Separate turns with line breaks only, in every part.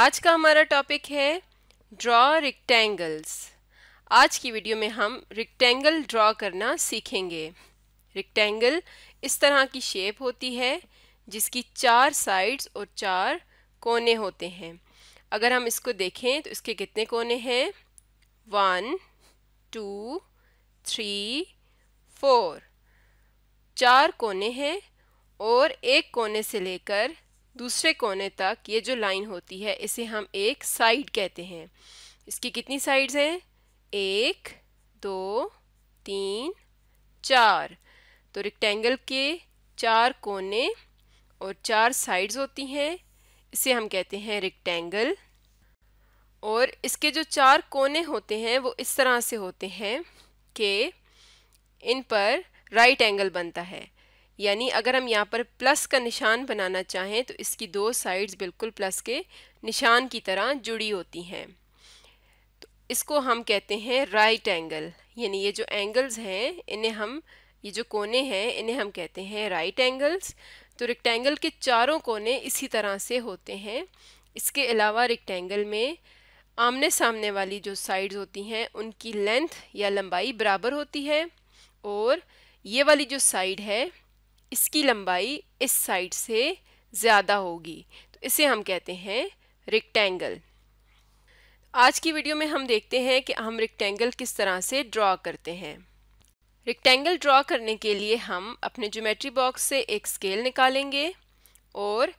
आज का हमारा टॉपिक है ड्रॉ रिक्टेंगल्स आज की वीडियो में हम रिक्टेंगल ड्रॉ करना सीखेंगे रिक्टेंगल इस तरह की शेप होती है जिसकी चार साइड्स और चार कोने होते हैं अगर हम इसको देखें तो इसके कितने कोने हैं वन टू थ्री फोर चार कोने हैं और एक कोने से लेकर दूसरे कोने तक ये जो लाइन होती है इसे हम एक साइड कहते हैं इसकी कितनी साइड्स हैं एक दो तीन चार तो रिक्टेंगल के चार कोने और चार साइड्स होती हैं इसे हम कहते हैं रिक्टेंगल और इसके जो चार कोने होते हैं वो इस तरह से होते हैं कि इन पर राइट एंगल बनता है यानी अगर हम यहाँ पर प्लस का निशान बनाना चाहें तो इसकी दो साइड्स बिल्कुल प्लस के निशान की तरह जुड़ी होती हैं तो इसको हम कहते हैं राइट एंगल यानी ये जो एंगल्स हैं इन्हें हम ये जो कोने हैं इन्हें हम कहते हैं राइट एंगल्स तो रेक्टेंगल के चारों कोने इसी तरह से होते हैं इसके अलावा रेक्टेंगल में आमने सामने वाली जो साइड्स होती हैं उनकी लेंथ या लंबाई बराबर होती है और ये वाली जो साइड है इसकी लंबाई इस साइड से ज़्यादा होगी तो इसे हम कहते हैं रिक्टेंगल आज की वीडियो में हम देखते हैं कि हम रिक्टेंगल किस तरह से ड्रॉ करते हैं रिक्टेंगल ड्रॉ करने के लिए हम अपने ज्योमेट्री बॉक्स से एक स्केल निकालेंगे और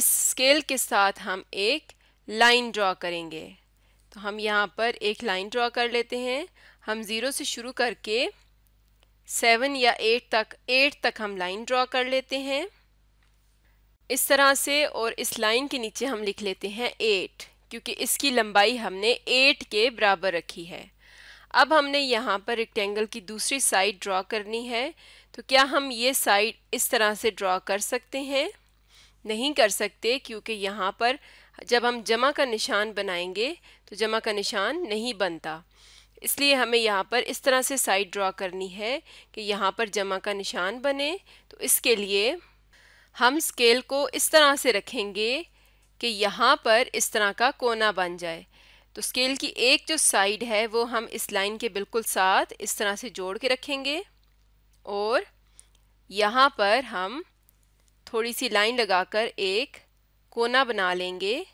इस स्केल के साथ हम एक लाइन ड्रॉ करेंगे तो हम यहाँ पर एक लाइन ड्रॉ कर लेते हैं हम ज़ीरो से शुरू करके सेवन या एट तक एट तक हम लाइन ड्रॉ कर लेते हैं इस तरह से और इस लाइन के नीचे हम लिख लेते हैं एट क्योंकि इसकी लंबाई हमने एट के बराबर रखी है अब हमने यहाँ पर रेक्टेंगल की दूसरी साइड ड्रॉ करनी है तो क्या हम ये साइड इस तरह से ड्रॉ कर सकते हैं नहीं कर सकते क्योंकि यहाँ पर जब हम जमा का निशान बनाएंगे तो जमा का निशान नहीं बनता इसलिए हमें यहाँ पर इस तरह से साइड ड्रॉ करनी है कि यहाँ पर जमा का निशान बने तो इसके लिए हम स्केल को इस तरह से रखेंगे कि यहाँ पर इस तरह का कोना बन जाए तो स्केल की एक जो साइड है वो हम इस लाइन के बिल्कुल साथ इस तरह से जोड़ के रखेंगे और यहाँ पर हम थोड़ी सी लाइन लगाकर एक कोना बना लेंगे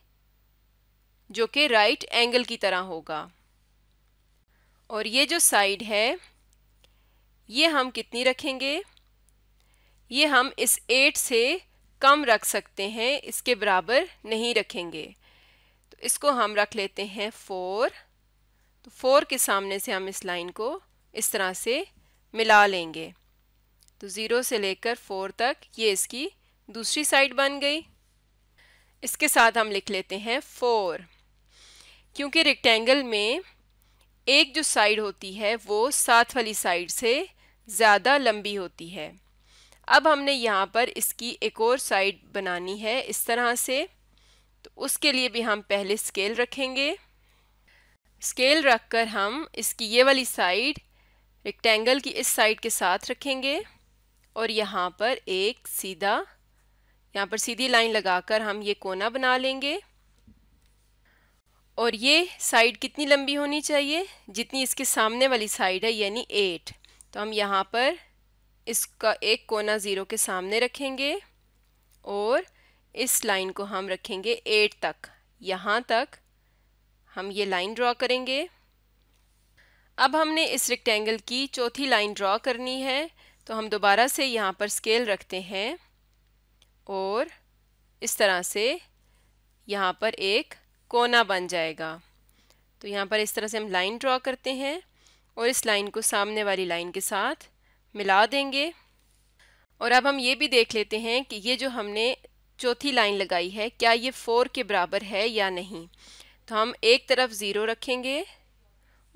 जो कि राइट एंगल की तरह होगा और ये जो साइड है ये हम कितनी रखेंगे ये हम इस एट से कम रख सकते हैं इसके बराबर नहीं रखेंगे तो इसको हम रख लेते हैं फोर तो फोर के सामने से हम इस लाइन को इस तरह से मिला लेंगे तो ज़ीरो से लेकर फोर तक ये इसकी दूसरी साइड बन गई इसके साथ हम लिख लेते हैं फोर क्योंकि रेक्टेंगल में एक जो साइड होती है वो साथ वाली साइड से ज़्यादा लंबी होती है अब हमने यहाँ पर इसकी एक और साइड बनानी है इस तरह से तो उसके लिए भी हम पहले स्केल रखेंगे स्केल रखकर हम इसकी ये वाली साइड रेक्टेंगल की इस साइड के साथ रखेंगे और यहाँ पर एक सीधा यहाँ पर सीधी लाइन लगाकर हम ये कोना बना लेंगे और ये साइड कितनी लंबी होनी चाहिए जितनी इसके सामने वाली साइड है यानी एट तो हम यहाँ पर इसका एक कोना ज़ीरो के सामने रखेंगे और इस लाइन को हम रखेंगे एट तक यहाँ तक हम ये लाइन ड्रॉ करेंगे अब हमने इस रेक्टेंगल की चौथी लाइन ड्रॉ करनी है तो हम दोबारा से यहाँ पर स्केल रखते हैं और इस तरह से यहाँ पर एक कोना बन जाएगा तो यहाँ पर इस तरह से हम लाइन ड्रॉ करते हैं और इस लाइन को सामने वाली लाइन के साथ मिला देंगे और अब हम ये भी देख लेते हैं कि ये जो हमने चौथी लाइन लगाई है क्या ये फोर के बराबर है या नहीं तो हम एक तरफ ज़ीरो रखेंगे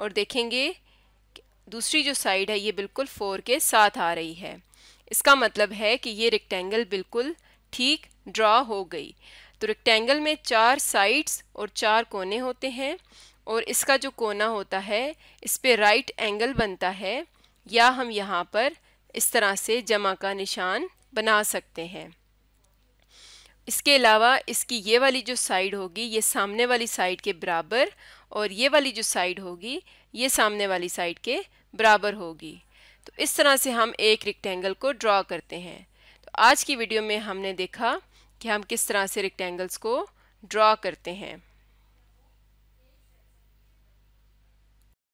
और देखेंगे दूसरी जो साइड है ये बिल्कुल फोर के साथ आ रही है इसका मतलब है कि ये रेक्टेंगल बिल्कुल ठीक ड्रा हो गई तो रेक्टेंगल में चार साइड्स और चार कोने होते हैं और इसका जो कोना होता है इस पर राइट एंगल बनता है या हम यहाँ पर इस तरह से जमा का निशान बना सकते हैं इसके अलावा इसकी ये वाली जो साइड होगी ये सामने वाली साइड के बराबर और ये वाली जो साइड होगी ये सामने वाली साइड के बराबर होगी तो इस तरह से हम एक रिक्टेंगल को ड्रॉ करते हैं तो आज की वीडियो में हमने देखा कि हम किस तरह से रेक्टेंगल्स को ड्रॉ करते हैं